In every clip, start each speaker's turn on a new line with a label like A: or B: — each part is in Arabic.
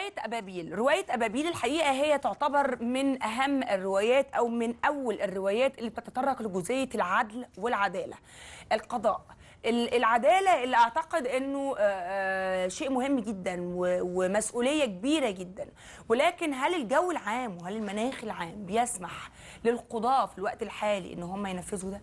A: روايه ابابيل روايه ابابيل الحقيقه هي تعتبر من اهم الروايات او من اول الروايات اللي بتتطرق لجزئيه العدل والعداله القضاء العداله اللي اعتقد انه آه، آه، شيء مهم جدا ومسؤوليه كبيره جدا ولكن هل الجو العام وهل المناخ العام بيسمح للقضاه في الوقت الحالي ان هم ينفذوا ده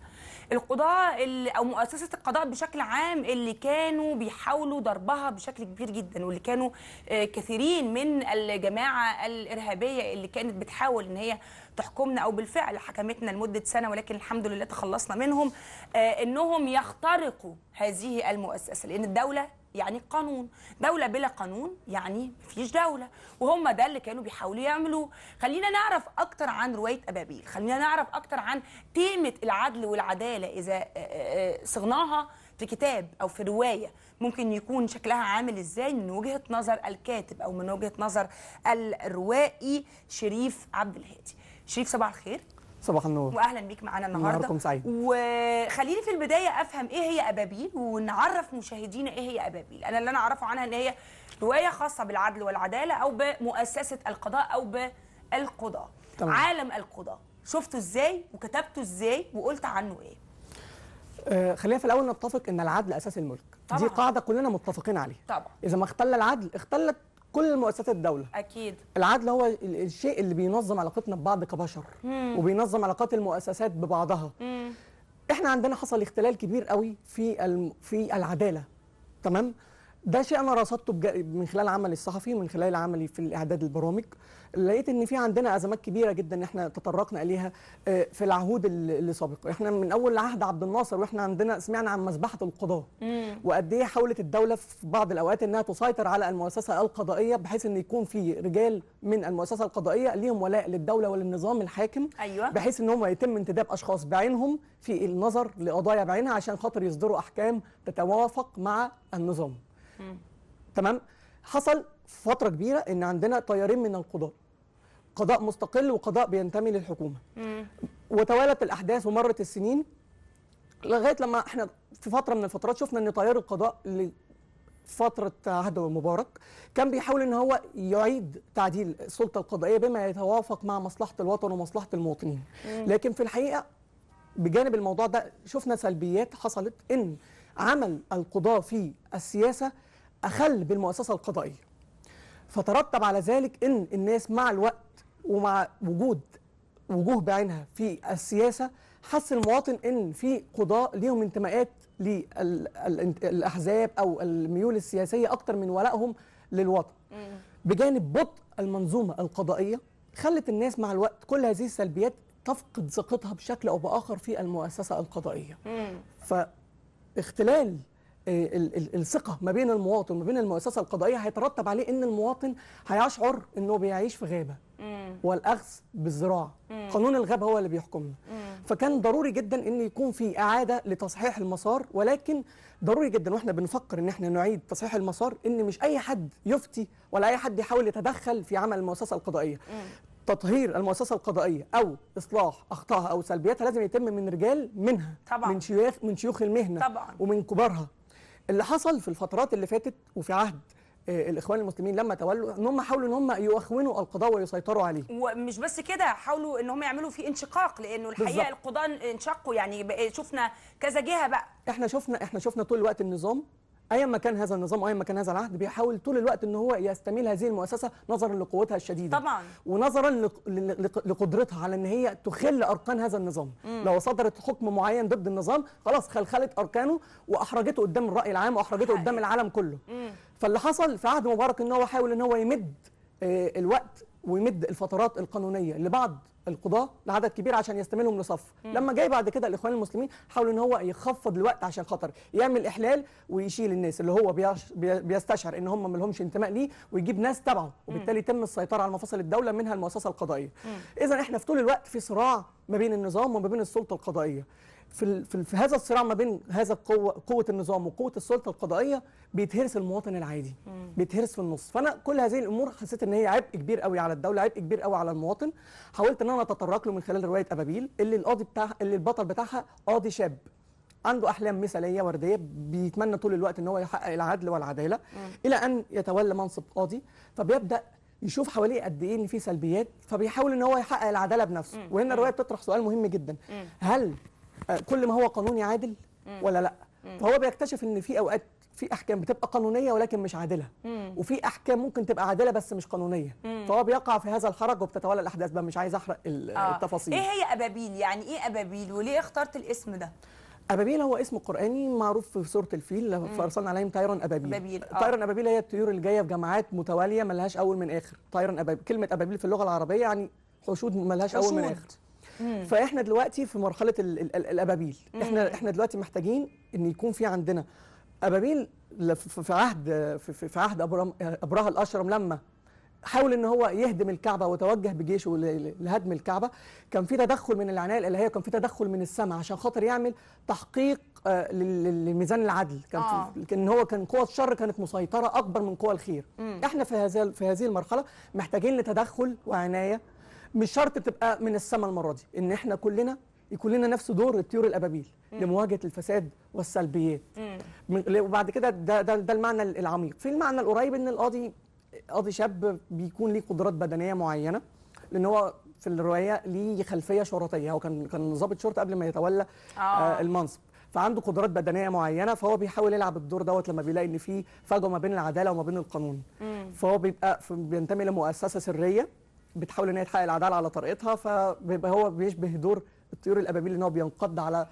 A: القضاه او مؤسسه القضاء بشكل عام اللي كانوا بيحاولوا ضربها بشكل كبير جدا واللي كانوا آه، كثيرين من الجماعه الارهابيه اللي كانت بتحاول ان هي تحكمنا او بالفعل حكمتنا لمده سنه ولكن الحمد لله تخلصنا منهم آه، انهم يخترقوا هذه المؤسسه لان الدوله يعني قانون دولة بلا قانون يعني مفيش دولة وهم ده اللي كانوا بيحاولوا يعملوه خلينا نعرف أكتر عن رواية أبابيل خلينا نعرف أكتر عن تيمة العدل والعدالة إذا آه، آه، صغناها في كتاب أو في رواية ممكن يكون شكلها عامل إزاي من وجهة نظر الكاتب أو من وجهة نظر الروائي شريف عبد الهادي شريف صباح الخير
B: صباح النور واهلا
A: بيك معانا النهارده سعيد وخليني في البدايه افهم ايه هي ابابيل ونعرف مشاهدينا ايه هي ابابيل انا اللي انا اعرفه عنها ان هي روايه خاصه بالعدل والعداله او بمؤسسه القضاء او بالقضاء طبعا. عالم القضاء شفته ازاي وكتبته ازاي وقلت عنه ايه
B: آه خلينا في الاول نتفق ان العدل اساس الملك طبعا. دي قاعده كلنا متفقين عليها طبعا اذا ما اختل العدل اختلت كل مؤسسات الدوله اكيد العدل هو الشيء اللي بينظم علاقتنا ببعض كبشر مم. وبينظم علاقات المؤسسات ببعضها مم. احنا عندنا حصل اختلال كبير قوي في في العداله تمام ده شيء انا رصدته من خلال عملي الصحفي ومن خلال عملي في الاعداد البرامج لقيت ان في عندنا ازمات كبيره جدا احنا تطرقنا اليها آه، في العهود اللي سابقه احنا من اول عهد عبد الناصر واحنا عندنا سمعنا عن مذبحه القضاه وقد ايه حاولت الدوله في بعض الاوقات انها تسيطر على المؤسسه القضائيه بحيث ان يكون في رجال من المؤسسه القضائيه ليهم ولاء للدوله وللنظام الحاكم أيوة. بحيث ان هم يتم انتداب اشخاص بعينهم في النظر لقضايا بعينها عشان خاطر يصدروا احكام تتوافق مع النظام تمام حصل فتره كبيره ان عندنا تيارين من القضاء قضاء مستقل وقضاء بينتمي للحكومه وتوالت الاحداث ومرت السنين لغايه لما احنا في فتره من الفترات شفنا ان تيار القضاء فترة عهد مبارك كان بيحاول ان هو يعيد تعديل السلطة القضائية بما يتوافق مع مصلحة الوطن ومصلحة المواطنين لكن في الحقيقة بجانب الموضوع ده شفنا سلبيات حصلت ان عمل القضاء في السياسة أخل بالمؤسسة القضائية فترتب على ذلك أن الناس مع الوقت ومع وجود وجوه بعينها في السياسة حس المواطن أن في قضاء ليهم انتماءات للأحزاب أو الميول السياسية أكتر من ولائهم للوطن بجانب بطء المنظومة القضائية خلت الناس مع الوقت كل هذه السلبيات تفقد ثقتها بشكل او باخر في المؤسسه القضائيه. ف اختلال آه، الثقه ما بين المواطن وما بين المؤسسه القضائيه هيترتب عليه ان المواطن هيشعر انه بيعيش في غابه والاخذ بالزراعه قانون الغابه هو اللي بيحكمنا فكان ضروري جدا ان يكون في اعاده لتصحيح المسار ولكن ضروري جدا واحنا بنفكر ان احنا نعيد تصحيح المسار ان مش اي حد يفتي ولا اي حد يحاول يتدخل في عمل المؤسسه القضائيه تطهير المؤسسه القضائيه او اصلاح اخطائها او سلبياتها لازم يتم من رجال منها طبعا من شيوخ من شيوخ المهنه طبعا ومن كبارها اللي حصل في الفترات اللي فاتت وفي عهد آه، الاخوان المسلمين لما تولوا ان هم حاولوا ان هم يخونوا القضاء ويسيطروا عليه
A: ومش بس كده حاولوا ان هم يعملوا فيه انشقاق لانه الحقيقه بالزبط. القضاء انشقوا يعني شفنا كذا جهه بقى احنا
B: شفنا احنا شفنا طول الوقت النظام ايا ما كان هذا النظام ايا ما كان هذا العهد بيحاول طول الوقت ان هو يستميل هذه المؤسسه نظرا لقوتها الشديده طبعا ونظرا لقدرتها على ان هي تخل اركان هذا النظام مم. لو صدرت حكم معين ضد النظام خلاص خلخلت اركانه واحرجته قدام الراي العام واحرجته قدام العالم كله مم. فاللي حصل في عهد مبارك ان هو حاول ان هو يمد آه، الوقت ويمد الفترات القانونيه لبعض القضاه لعدد كبير عشان يستملهم لصف لما جاي بعد كده الاخوان المسلمين حاولوا ان هو يخفض الوقت عشان خاطر يعمل احلال ويشيل الناس اللي هو بيستشعر ان هم ما لهمش انتماء ليه ويجيب ناس تبعه وبالتالي تم السيطره على مفاصل الدوله منها المؤسسه القضائيه اذا احنا في طول الوقت في صراع ما بين النظام وما بين السلطه القضائيه في, في, في هذا الصراع ما بين هذا القوه قوه النظام وقوه السلطه القضائيه بيتهرس المواطن العادي بيتهرس في النص فانا كل هذه الامور حسيت ان هي عبء كبير قوي على الدوله عبء كبير قوي على المواطن حاولت ان انا اتطرق له من خلال روايه ابابيل اللي القاضي بتاع اللي البطل بتاعها قاضي شاب عنده احلام مثاليه ورديه بيتمنى طول الوقت ان هو يحقق العدل والعداله مم. الى ان يتولى منصب قاضي فبيبدا يشوف حواليه قد ايه ان في سلبيات فبيحاول ان هو يحقق العداله بنفسه مم. وهنا الروايه بتطرح سؤال مهم جدا مم. هل كل ما هو قانوني عادل ولا لا فهو بيكتشف ان في اوقات في احكام بتبقى قانونيه ولكن مش عادله وفي احكام ممكن تبقى عادله بس مش قانونيه فهو بيقع في هذا الحرج وبتتولى الاحداث بقى مش عايز احرق آه. التفاصيل ايه
A: هي ابابيل يعني ايه ابابيل وليه اخترت الاسم ده
B: أبابيل هو اسم قرآني معروف في سورة الفيل فأرسلنا عليهم طيرا أبابيل, أبابيل. آه. طيرا أبابيل هي الطيور اللي جاية في جماعات متوالية ملهاش أول من آخر طيرا أبابيل كلمة أبابيل في اللغة العربية يعني حشود ملهاش حشود. أول من آخر فاحنا دلوقتي في مرحله الـ الـ الـ الابابيل مم. احنا احنا دلوقتي محتاجين ان يكون في عندنا ابابيل في عهد في عهد ابراه ابرهه الاشرم لما حاول ان هو يهدم الكعبه وتوجه بجيشه لهدم الكعبه كان في تدخل من العنايه الالهيه وكان في تدخل من السماء عشان خاطر يعمل تحقيق آه، للميزان العدل كان آه. لكن هو كان قوى الشر كانت مسيطره اكبر من قوى الخير م. احنا في هذا في هذه المرحله محتاجين لتدخل وعنايه مش شرط تبقى من السما المره دي ان احنا كلنا يكون لنا نفس دور الطيور الابابيل لمواجهه الفساد والسلبيات وبعد كده ده, ده ده المعنى العميق في المعنى القريب ان القاضي قاضي شاب بيكون ليه قدرات بدنيه معينه لان هو في الروايه ليه خلفيه شرطيه هو كان كان ضابط شرطه قبل ما يتولى آه. آه المنصب فعنده قدرات بدنيه معينه فهو بيحاول يلعب الدور دوت لما بيلاقي ان في فجوه ما بين العداله وما بين القانون مم. فهو بيبقى بينتمي لمؤسسه سريه بتحاول ان هي تحقق العداله على طريقتها فبيبقى هو بيشبه دور الطيور الابابيل ان هو بينقض على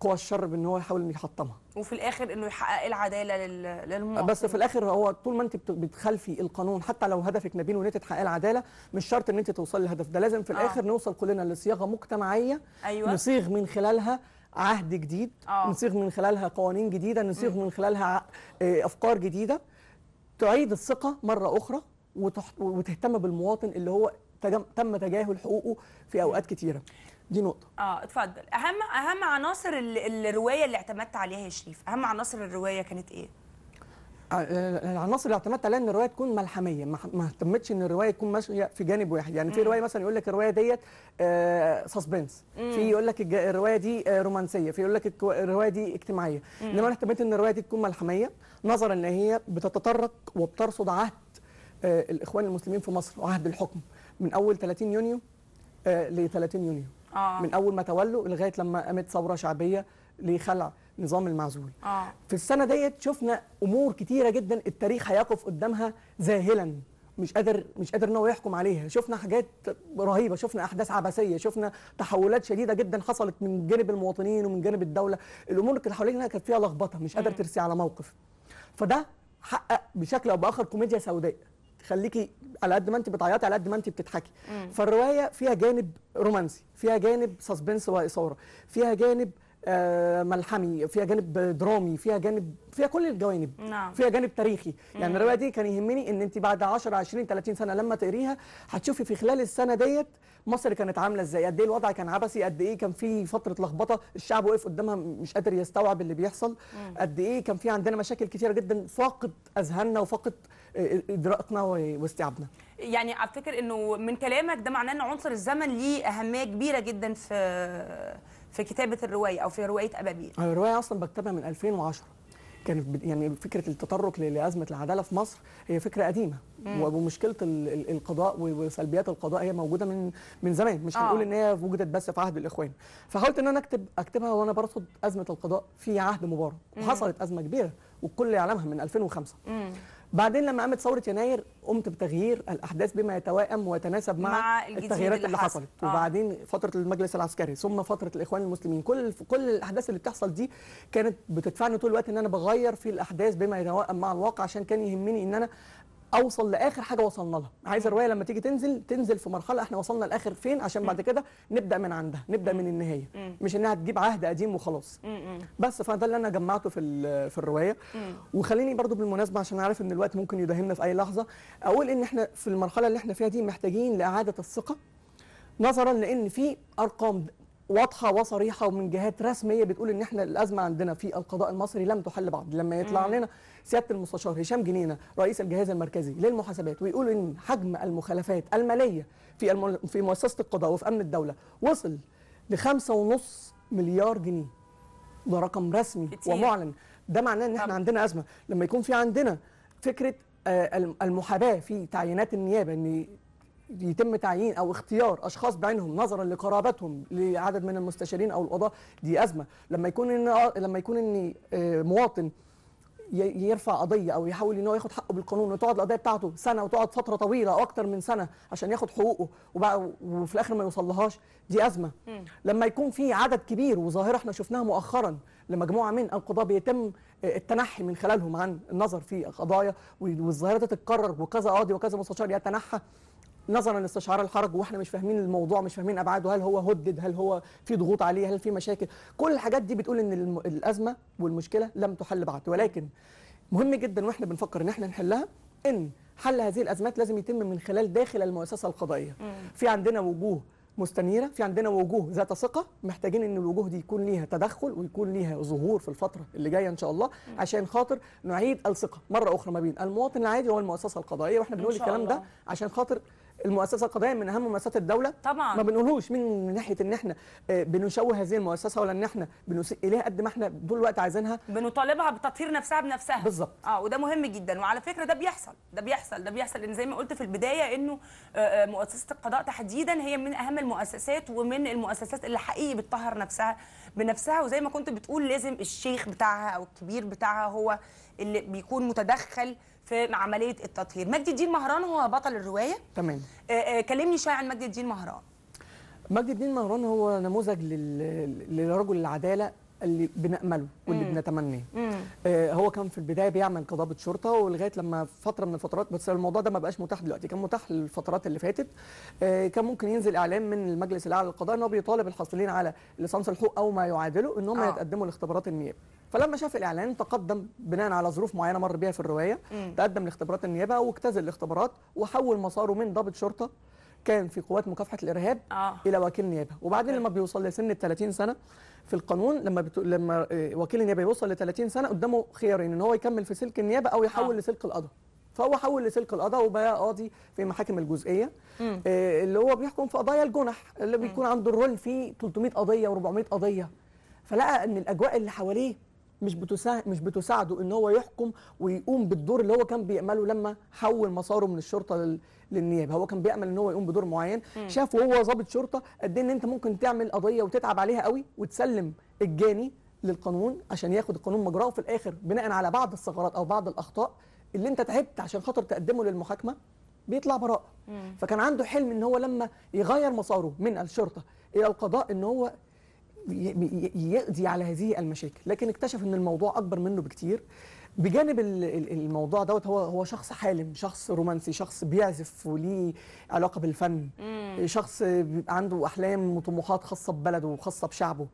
B: قوى الشر بان هو يحاول انه يحطمها
A: وفي الاخر انه يحقق العداله للمواطن بس في
B: الاخر هو طول ما انت بتخالفي القانون حتى لو هدفك نبيل وان انت تحققي العداله مش شرط ان انت توصلي للهدف ده لازم في آه. الاخر آه. نوصل كلنا لصياغه مجتمعيه أيوة. نصيغ من خلالها عهد جديد آه. نصيغ من خلالها قوانين جديده نصيغ م. من خلالها آه، افكار جديده تعيد الثقه مره اخرى وتهتم بالمواطن اللي هو تم تجاهل حقوقه في اوقات كتيره دي نقطه
A: اه اتفضل اهم اهم عناصر الروايه اللي اعتمدت عليها يا شريف اهم عناصر الروايه كانت ايه
B: آه، آه، العناصر اللي اعتمدت عليها ان الروايه تكون ملحميه ما اهتمتش ان الروايه تكون ماشيه في جانب واحد يعني في روايه مثلا يقول لك الروايه ديت سسبنس آه، في يقول لك الروايه دي رومانسيه في يقول لك الروايه دي اجتماعيه انما انا اهتميت ان الروايه دي تكون ملحميه نظرا ان هي بتتطرق وبترصد عهد الاخوان المسلمين في مصر وعهد الحكم من اول 30 يونيو آه، ل 30 يونيو
A: آه. من اول
B: ما تولوا لغايه لما قامت ثوره شعبيه لخلع نظام المعزول آه. في السنه ديت شفنا امور كتيره جدا التاريخ هيقف قدامها ذاهلا مش قادر مش قادر ان هو يحكم عليها شفنا حاجات رهيبه شفنا احداث عبثيه شفنا تحولات شديده جدا حصلت من جانب المواطنين ومن جانب الدوله الامور اللي حوالينا كانت فيها لخبطه مش قادر ترسي على موقف فده حقق بشكل او باخر كوميديا سوداء تخليكي على قد ما انت بتعيطي على قد ما انت بتضحكي فالروايه فيها جانب رومانسي فيها جانب سسبنس واثاره فيها جانب آه ملحمي فيها جانب درامي فيها جانب فيها كل الجوانب نعم. فيها جانب تاريخي يعني الروايه دي كان يهمني ان انت بعد 10 20 30 سنه لما تقريها هتشوفي في خلال السنه ديت مصر كانت عامله ازاي قد ايه الوضع كان عبسي قد ايه كان في فتره لخبطه الشعب وقف قدامها مش قادر يستوعب اللي بيحصل قد ايه كان في عندنا مشاكل كتيره جدا فاقد اذهاننا وفاقد ادراكنا واستيعابنا
A: يعني افتكر انه من كلامك ده معناه ان عنصر الزمن ليه اهميه كبيره جدا في في كتابه الروايه او في روايه ابابيل
B: الروايه اصلا بكتبها من 2010 كان يعني فكره التطرق لازمه العداله في مصر هي فكره قديمه مم. ومشكله القضاء وسلبيات القضاء هي موجوده من من زمان مش آه. هنقول آه. ان هي وجدت بس في عهد الاخوان فحاولت ان انا اكتب اكتبها وانا برصد ازمه القضاء في عهد مبارك وحصلت ازمه كبيره والكل يعلمها من 2005 مم. بعدين لما قامت ثوره يناير قمت بتغيير الاحداث بما يتوائم ويتناسب مع, مع التغييرات اللي, حصلت آه. وبعدين فتره المجلس العسكري ثم فتره الاخوان المسلمين كل كل الاحداث اللي بتحصل دي كانت بتدفعني طول الوقت ان انا بغير في الاحداث بما يتوائم مع الواقع عشان كان يهمني ان انا اوصل لاخر حاجه وصلنا لها عايز الروايه لما تيجي تنزل تنزل في مرحله احنا وصلنا لاخر فين عشان بعد كده نبدا من عندها نبدا من النهايه مش انها تجيب عهد قديم وخلاص بس فده اللي انا جمعته في في الروايه وخليني برضو بالمناسبه عشان عارف ان الوقت ممكن يدهمنا في اي لحظه اقول ان احنا في المرحله اللي احنا فيها دي محتاجين لاعاده الثقه نظرا لان في ارقام واضحه وصريحه ومن جهات رسميه بتقول ان احنا الازمه عندنا في القضاء المصري لم تحل بعد لما يطلع لنا سياده المستشار هشام جنينه رئيس الجهاز المركزي للمحاسبات ويقول ان حجم المخالفات الماليه في في مؤسسه القضاء وفي امن الدوله وصل ل 5.5 مليار جنيه ده رقم رسمي كتير. ومعلن ده معناه ان احنا عندنا ازمه لما يكون في عندنا فكره آه، المحاباه في تعيينات النيابه ان يتم تعيين او اختيار اشخاص بعينهم نظرا لقرابتهم لعدد من المستشارين او القضاء دي ازمه لما يكون ان لما يكون ان آه، مواطن يرفع قضيه او يحاول ان هو ياخد حقه بالقانون وتقعد القضيه بتاعته سنه وتقعد فتره طويله او اكتر من سنه عشان ياخد حقوقه وفي الاخر ما يوصلهاش دي ازمه لما يكون في عدد كبير وظاهره احنا شفناها مؤخرا لمجموعه من القضاه بيتم آه، التنحي من خلالهم عن النظر في قضايا والظاهره تتكرر وكذا قاضي وكذا مستشار يتنحى نظرا لاستشعار الحرج واحنا مش فاهمين الموضوع مش فاهمين ابعاده هل هو هدد هل هو في ضغوط عليه هل في مشاكل كل الحاجات دي بتقول ان الازمه والمشكله لم تحل بعد ولكن مهم جدا واحنا بنفكر ان احنا نحلها ان حل هذه الازمات لازم يتم من خلال داخل المؤسسه القضائيه في عندنا وجوه مستنيره في عندنا وجوه ذات ثقه محتاجين ان الوجوه دي يكون ليها تدخل ويكون ليها ظهور في الفتره اللي جايه ان شاء الله عشان خاطر نعيد الثقه مره اخرى ما بين المواطن العادي والمؤسسه القضائيه واحنا بنقول الكلام ده عشان خاطر المؤسسه القضائيه من اهم مؤسسات الدوله طبعا ما بنقولوش من ناحيه ان احنا آه، بنشوه هذه المؤسسه ولا ان احنا بنسيء اليها قد ما احنا طول الوقت عايزينها
A: بنطالبها بتطهير نفسها بنفسها بالظبط اه وده مهم جدا وعلى فكره ده بيحصل ده بيحصل ده بيحصل لان زي ما قلت في البدايه انه آه، آه، مؤسسه القضاء تحديدا هي من اهم المؤسسات ومن المؤسسات اللي حقيقي بتطهر نفسها بنفسها وزي ما كنت بتقول لازم الشيخ بتاعها او الكبير بتاعها هو اللي بيكون متدخل في عمليه التطهير مجد الدين مهران هو بطل الروايه تمام آه، آه، كلمني شويه عن مجد الدين مهران مجد الدين
B: مهران هو نموذج للرجل لرجل العداله اللي بنأمله واللي بنتمناه آه هو كان في البدايه بيعمل كضابط شرطه ولغايه لما فتره من الفترات بس الموضوع ده ما بقاش متاح دلوقتي كان متاح الفترات اللي فاتت آه كان ممكن ينزل اعلان من المجلس الاعلى للقضاء ان هو بيطالب الحاصلين على ليسانس الحقوق او ما يعادله ان هم آه. يتقدموا لاختبارات النيابه فلما شاف الاعلان تقدم بناء على ظروف معينه مر بيها في الروايه مم. تقدم لاختبارات النيابه واجتزل الاختبارات وحول مساره من ضابط شرطه كان في قوات مكافحه الارهاب آه. الى وكيل نيابه وبعدين لما بيوصل لسن ال 30 سنه في القانون لما بتو... لما آه، وكيل النيابه يوصل ل 30 سنه قدامه خيارين ان هو يكمل في سلك النيابه او يحول آه. لسلك القضاء فهو حول لسلك القضاء وبقى قاضي في محاكم الجزئيه مم. آه اللي هو بيحكم في قضايا الجنح اللي بيكون عنده الرول فيه 300 قضيه و400 قضيه فلقى ان الاجواء اللي حواليه مش بتساعد مش بتساعده ان هو يحكم ويقوم بالدور اللي هو كان بيعمله لما حول مساره من الشرطه لل... للنيابه هو كان بيعمل ان هو يقوم بدور معين مم. شاف وهو ضابط شرطه قد إيه ان انت ممكن تعمل قضيه وتتعب عليها قوي وتسلم الجاني للقانون عشان ياخد القانون مجراه وفي الاخر بناء على بعض الثغرات او بعض الاخطاء اللي انت تعبت عشان خاطر تقدمه للمحاكمه بيطلع براءه فكان عنده حلم ان هو لما يغير مساره من الشرطه الى القضاء ان هو يقضي على هذه المشاكل لكن اكتشف ان الموضوع اكبر منه بكتير بجانب الموضوع دوت هو هو شخص حالم شخص رومانسي شخص بيعزف وليه علاقه بالفن مم. شخص عنده احلام وطموحات خاصه ببلده وخاصه بشعبه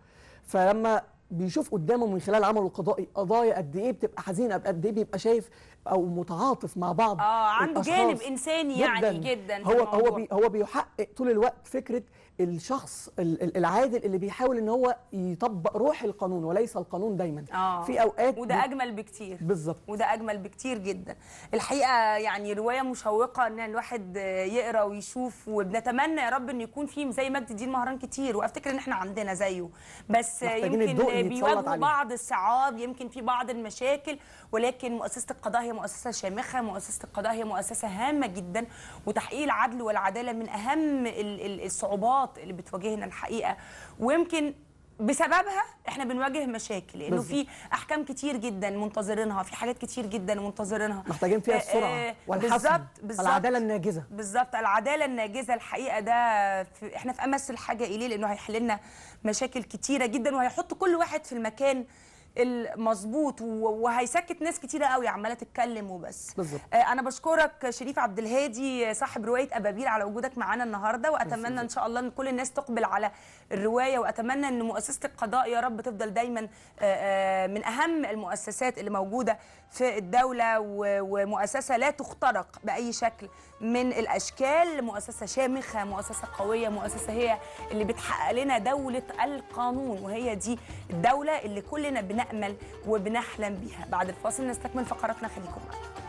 B: فلما بيشوف قدامه من خلال عمله القضائي قضايا قد ايه بتبقى حزينه قد ايه بيبقى شايف او متعاطف مع بعض اه عنده جانب انساني جداً يعني جدا هو هو بي هو بيحقق طول الوقت فكره الشخص العادل اللي بيحاول ان هو يطبق روح القانون وليس القانون دايما آه. في اوقات وده
A: اجمل بكتير بالظبط وده اجمل بكتير جدا الحقيقه يعني روايه مشوقه ان الواحد يقرا ويشوف وبنتمنى يا رب ان يكون في زي مجد الدين مهران كتير وافتكر ان احنا عندنا زيه بس يمكن بيواجهوا بعض الصعاب يمكن في بعض المشاكل ولكن مؤسسه القضاء هي مؤسسه شامخه مؤسسه القضاء هي مؤسسه هامه جدا وتحقيق العدل والعداله من اهم الصعوبات اللي بتواجهنا الحقيقه ويمكن بسببها احنا بنواجه مشاكل لانه في احكام كتير جدا منتظرينها في حاجات كتير جدا منتظرينها محتاجين فيها آه، السرعه آه، والحسم بالظبط العداله الناجزه بالظبط العداله الناجزه الحقيقه ده في احنا في امس الحاجه اليه لانه هيحل لنا مشاكل كتيره جدا وهيحط كل واحد في المكان المظبوط وهيسكت ناس كتيره قوي عماله تتكلم وبس بالظبط آه، انا بشكرك شريف عبد الهادي صاحب روايه ابابيل على وجودك معانا النهارده واتمنى ان شاء الله ان كل الناس تقبل على الروايه واتمنى ان مؤسسه القضاء يا رب تفضل دايما آه، آه، من اهم المؤسسات اللي موجوده في الدوله ومؤسسه لا تخترق باي شكل من الاشكال مؤسسه شامخه مؤسسه قويه مؤسسه هي اللي بتحقق لنا دوله القانون وهي دي الدوله اللي كلنا بنقل بنأمل وبنحلم بيها بعد الفاصل نستكمل فقراتنا خليكم معنا